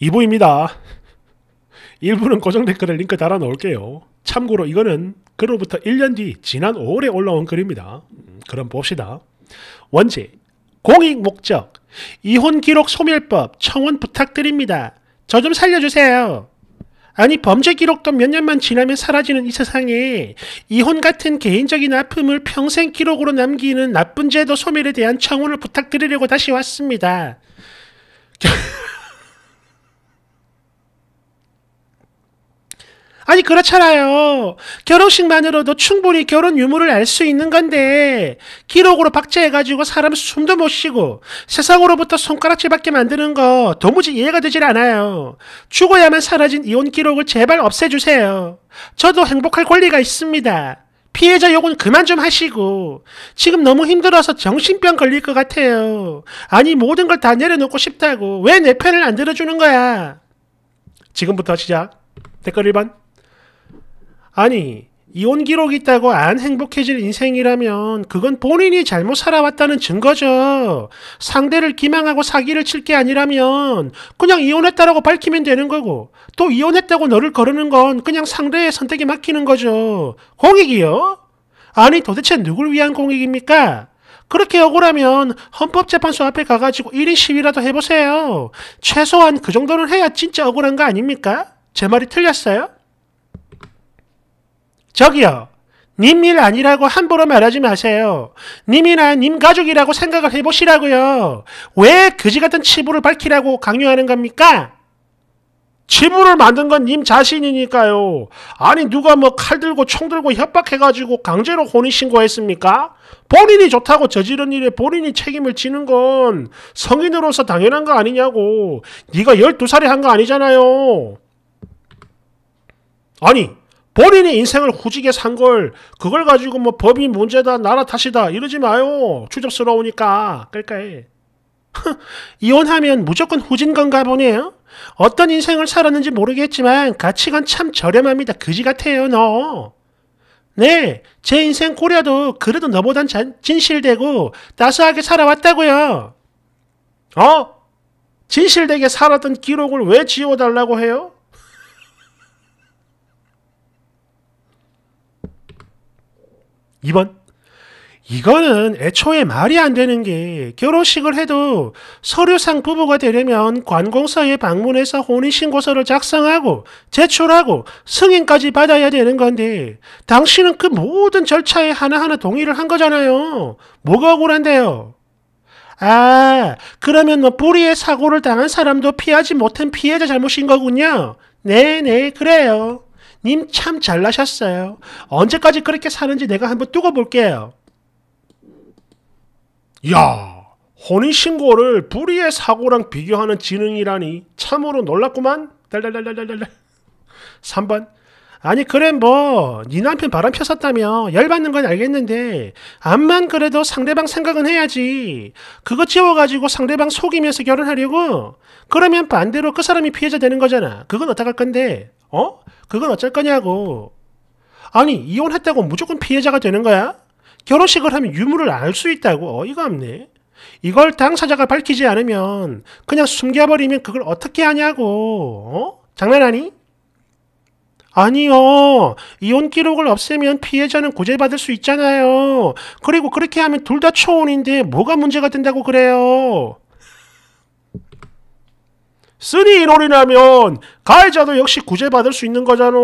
2부입니다. 1부는 고정 댓글에 링크 달아 놓을게요. 참고로 이거는 그로부터 1년 뒤 지난 5월에 올라온 글입니다. 음, 그럼 봅시다. 원지, 공익 목적, 이혼 기록 소멸법 청원 부탁드립니다. 저 좀 살려주세요. 아니 범죄 기록도 몇 년만 지나면 사라지는 이 세상에 이혼 같은 개인적인 아픔을 평생 기록으로 남기는 나쁜 제도 소멸에 대한 청원을 부탁드리려고 다시 왔습니다. 아니 그렇잖아요. 결혼식만으로도 충분히 결혼 유무를 알 수 있는 건데 기록으로 박제해가지고 사람 숨도 못 쉬고 세상으로부터 손가락질 받게 만드는 거 도무지 이해가 되질 않아요. 죽어야만 사라진 이혼 기록을 제발 없애주세요. 저도 행복할 권리가 있습니다. 피해자 욕은 그만 좀 하시고 지금 너무 힘들어서 정신병 걸릴 것 같아요. 아니 모든 걸 다 내려놓고 싶다고 왜 내 편을 안 들어주는 거야? 지금부터 시작. 댓글 1번. 아니, 이혼 기록이 있다고 안 행복해질 인생이라면 그건 본인이 잘못 살아왔다는 증거죠. 상대를 기망하고 사기를 칠 게 아니라면 그냥 이혼했다라고 밝히면 되는 거고 또 이혼했다고 너를 거르는 건 그냥 상대의 선택에 맡기는 거죠. 공익이요? 아니 도대체 누굴 위한 공익입니까? 그렇게 억울하면 헌법재판소 앞에 가가지고 1인 시위라도 해보세요. 최소한 그 정도는 해야 진짜 억울한 거 아닙니까? 제 말이 틀렸어요? 저기요. 님 일 아니라고 함부로 말하지 마세요. 님이나 님 가족이라고 생각을 해보시라고요. 왜 그지 같은 치부를 밝히라고 강요하는 겁니까? 치부를 만든 건 님 자신이니까요. 아니 누가 뭐 칼 들고 총 들고 협박해가지고 강제로 혼인 신고했습니까? 본인이 좋다고 저지른 일에 본인이 책임을 지는 건 성인으로서 당연한 거 아니냐고. 네가 12살에 한 거 아니잖아요. 아니 본인이 인생을 후지게 산걸 그걸 가지고 뭐 법이 문제다 나라 탓이다 이러지 마요 추접스러우니까 그러니까 이혼하면 무조건 후진 건가 보네요 어떤 인생을 살았는지 모르겠지만 가치관 참 저렴합니다 그지 같아요 너 네, 제 인생 꼬려도 그래도 너보단 잔, 진실되고 따스하게 살아왔다고요. 어? 진실되게 살았던 기록을 왜 지워달라고 해요? 2번. 이거는 애초에 말이 안 되는 게 결혼식을 해도 서류상 부부가 되려면 관공서에 방문해서 혼인신고서를 작성하고 제출하고 승인까지 받아야 되는 건데 당신은 그 모든 절차에 하나하나 동의를 한 거잖아요. 뭐가 억울한데요? 아, 그러면 뭐 불의의 사고를 당한 사람도 피하지 못한 피해자 잘못인 거군요. 네네, 네, 그래요. 님참 잘나셨어요. 언제까지 그렇게 사는지 내가 한번 뚜고 볼게요. 야, 혼인신고를 불의의 사고랑 비교하는 지능이라니 참으로 놀랍구만. 달달달달달달. 3번. 아니 그래 뭐네 남편 바람 폈었다며 열받는 건 알겠는데 암만 그래도 상대방 생각은 해야지 그거 지워가지고 상대방 속이면서 결혼하려고 그러면 반대로 그 사람이 피해자 되는 거잖아 그건 어떡할 건데 어? 그건 어쩔 거냐고. 아니, 이혼했다고 무조건 피해자가 되는 거야? 결혼식을 하면 유무를 알수 있다고 어이가 없네. 이걸 당사자가 밝히지 않으면 그냥 숨겨버리면 그걸 어떻게 하냐고. 어? 장난하니? 아니요. 이혼 기록을 없애면 피해자는 고제받을 수 있잖아요. 그리고 그렇게 하면 둘 다 초혼인데 뭐가 문제가 된다고 그래요. 쓰리 일월이라면 가해자도 역시 구제받을 수 있는 거잖아.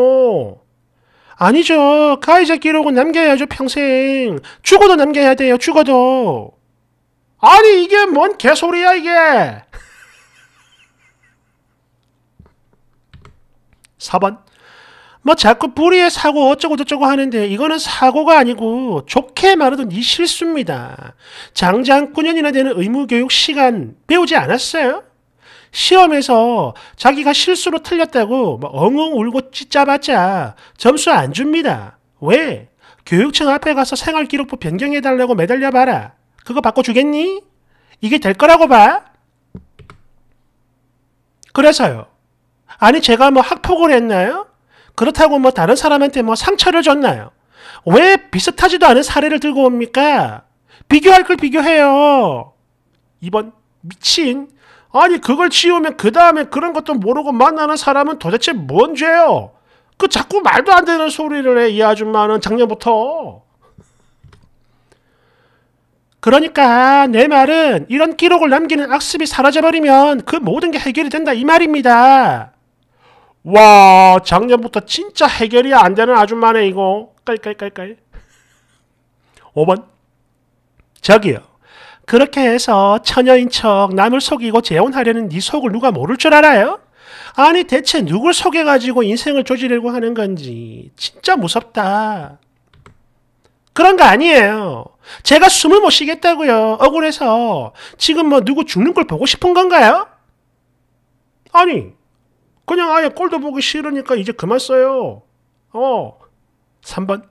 아니죠. 가해자 기록은 남겨야죠, 평생. 죽어도 남겨야 돼요, 죽어도. 아니, 이게 뭔 개소리야, 이게! 4번. 뭐 자꾸 불의의 사고 어쩌고저쩌고 하는데 이거는 사고가 아니고 좋게 말해도 이 실수입니다. 장장 9년이나 되는 의무교육 시간 배우지 않았어요? 시험에서 자기가 실수로 틀렸다고 뭐 엉엉 울고 찢잡았자 점수 안 줍니다. 왜? 교육청 앞에 가서 생활기록부 변경해달라고 매달려봐라. 그거 바꿔주겠니? 이게 될 거라고 봐? 그래서요. 아니 제가 뭐 학폭을 했나요? 그렇다고 뭐 다른 사람한테 뭐 상처를 줬나요? 왜 비슷하지도 않은 사례를 들고 옵니까? 비교할 걸 비교해요. 이번 미친 아니 그걸 치우면 그 다음에 그런 것도 모르고 만나는 사람은 도대체 뭔 죄요? 그 자꾸 말도 안 되는 소리를 해 이 아줌마는 작년부터. 그러니까 내 말은 이런 기록을 남기는 악습이 사라져버리면 그 모든 게 해결이 된다 이 말입니다. 와 작년부터 진짜 해결이 안 되는 아줌마네 이거. 깔깔깔깔. 5번 저기요. 그렇게 해서 처녀인 척 남을 속이고 재혼하려는 네 속을 누가 모를 줄 알아요? 아니 대체 누굴 속여가지고 인생을 조지려고 하는 건지 진짜 무섭다. 그런 거 아니에요. 제가 숨을 못 쉬겠다고요. 억울해서 지금 뭐 누구 죽는 걸 보고 싶은 건가요? 아니 그냥 아예 꼴도 보기 싫으니까 이제 그만 써요. 어 3번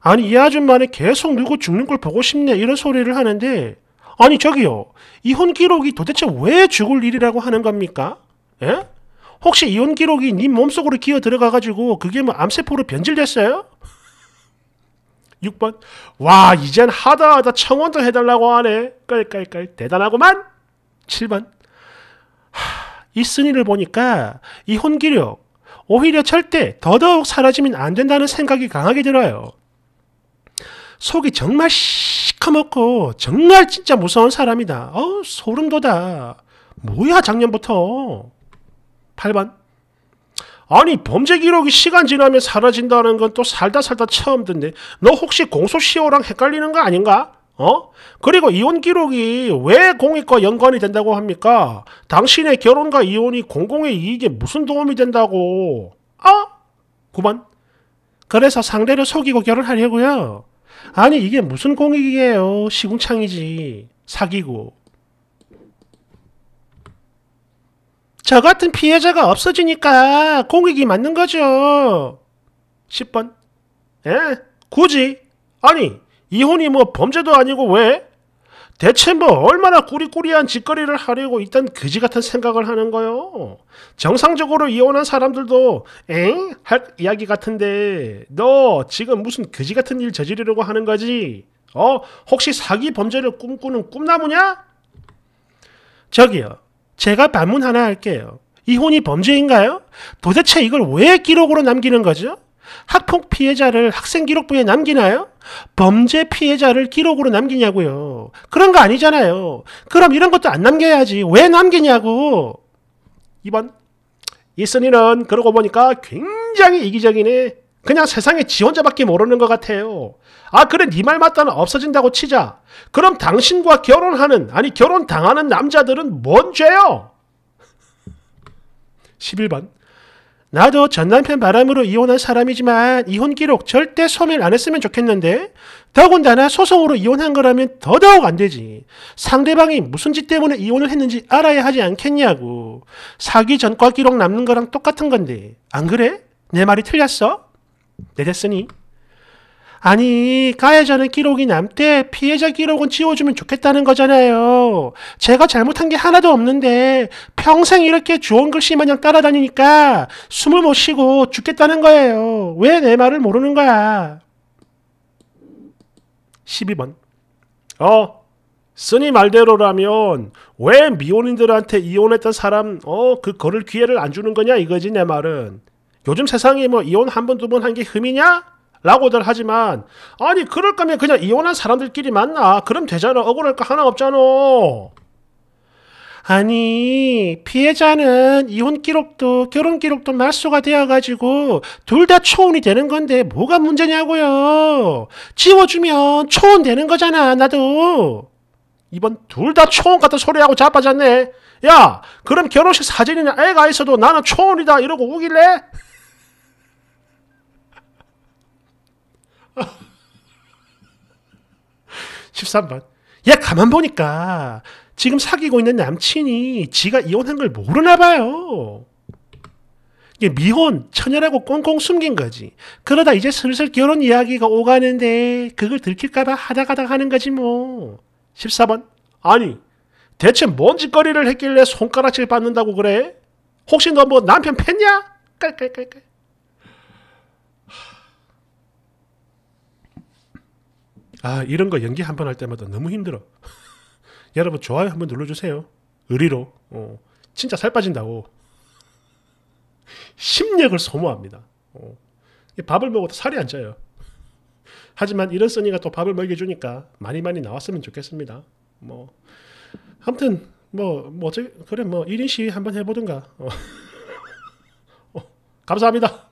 아니 이 아줌마는 계속 누구 죽는 걸 보고 싶네 이런 소리를 하는데 아니 저기요 이혼 기록이 도대체 왜 죽을 일이라고 하는 겁니까? 예? 혹시 이혼 기록이 님 네 몸속으로 기어 들어가가지고 그게 뭐 암세포로 변질됐어요? 6번 와 이젠 하다하다 청원도 해달라고 하네 깔깔깔 대단하고만 7번 하, 이 쓴이를 보니까 이혼 기력 오히려 절대 더더욱 사라지면 안 된다는 생각이 강하게 들어요 속이 정말 시커멓고 정말 진짜 무서운 사람이다. 어 소름 돋아. 뭐야 작년부터. 8번 아니 범죄 기록이 시간 지나면 사라진다는 건 또 살다 살다 처음 듣네. 너 혹시 공소시효랑 헷갈리는 거 아닌가? 어? 그리고 이혼 기록이 왜 공익과 연관이 된다고 합니까? 당신의 결혼과 이혼이 공공의 이익에 무슨 도움이 된다고? 어? 9번 그래서 상대를 속이고 결혼하려고요. 아니 이게 무슨 공익이에요. 시궁창이지. 사기고. 저 같은 피해자가 없어지니까 공익이 맞는 거죠. 10번. 에? 예? 굳이? 아니, 이혼이 뭐 범죄도 아니고 왜? 대체 뭐 얼마나 꾸리꾸리한 짓거리를 하려고 일단 그지 같은 생각을 하는 거요? 정상적으로 이혼한 사람들도 엥? 할 이야기 같은데 너 지금 무슨 그지 같은 일 저지르려고 하는 거지? 어? 혹시 사기 범죄를 꿈꾸는 꿈나무냐? 저기요. 제가 반문 하나 할게요. 이혼이 범죄인가요? 도대체 이걸 왜 기록으로 남기는 거죠? 학폭 피해자를 학생 기록부에 남기나요? 범죄 피해자를 기록으로 남기냐고요. 그런 거 아니잖아요. 그럼 이런 것도 안 남겨야지. 왜 남기냐고. 2번. 이선이는 그러고 보니까 굉장히 이기적이네. 그냥 세상에 지 혼자밖에 모르는 것 같아요. 아 그래 네 말 맞다는 없어진다고 치자. 그럼 당신과 결혼하는 아니 결혼 당하는 남자들은 뭔 죄요? 11번 나도 전 남편 바람으로 이혼한 사람이지만 이혼 기록 절대 소멸 안 했으면 좋겠는데 더군다나 소송으로 이혼한 거라면 더더욱 안 되지. 상대방이 무슨 짓 때문에 이혼을 했는지 알아야 하지 않겠냐고. 사기 전과 기록 남는 거랑 똑같은 건데 안 그래? 내 말이 틀렸어? 내 됐으니. 아니, 가해자는 기록이 남되 피해자 기록은 지워주면 좋겠다는 거잖아요. 제가 잘못한 게 하나도 없는데 평생 이렇게 주원 글씨 마냥 따라다니니까 숨을 못 쉬고 죽겠다는 거예요. 왜 내 말을 모르는 거야? 12번. 어, 쓰니 말대로라면 왜 미혼인들한테 이혼했던 사람, 어, 그 거를 기회를 안 주는 거냐 이거지 내 말은. 요즘 세상에 뭐 이혼 한 번 두 번 한 게 흠이냐? 라고들 하지만 아니 그럴 거면 그냥 이혼한 사람들끼리 만나 그럼 되잖아 억울할 거 하나 없잖아 아니 피해자는 이혼 기록도 결혼 기록도 말소가 되어가지고 둘 다 초혼이 되는 건데 뭐가 문제냐고요 지워주면 초혼 되는 거잖아 나도 이번 둘 다 초혼 같은 소리하고 자빠졌네 야 그럼 결혼식 사진이나 애가 있어도 나는 초혼이다 이러고 우길래 13번. 야, 가만 보니까 지금 사귀고 있는 남친이 지가 이혼한 걸 모르나 봐요. 미혼, 처녀라고 꽁꽁 숨긴 거지. 그러다 이제 슬슬 결혼 이야기가 오가는데 그걸 들킬까봐 하다가다 하는 거지 뭐. 14번. 아니, 대체 뭔 짓거리를 했길래 손가락질 받는다고 그래? 혹시 너 뭐 남편 팼냐? 깔깔깔깔. 아 이런 거 연기 한 번 할 때마다 너무 힘들어 여러분 좋아요 한 번 눌러주세요 의리로 어, 진짜 살 빠진다고 심력을 소모합니다 어, 밥을 먹어도 살이 안 쪄요 하지만 이런 써니가 또 밥을 먹여주니까 많이 많이 나왔으면 좋겠습니다 뭐 아무튼 뭐, 뭐어 그래 뭐 1인 시 한번 해보든가 어. 어 감사합니다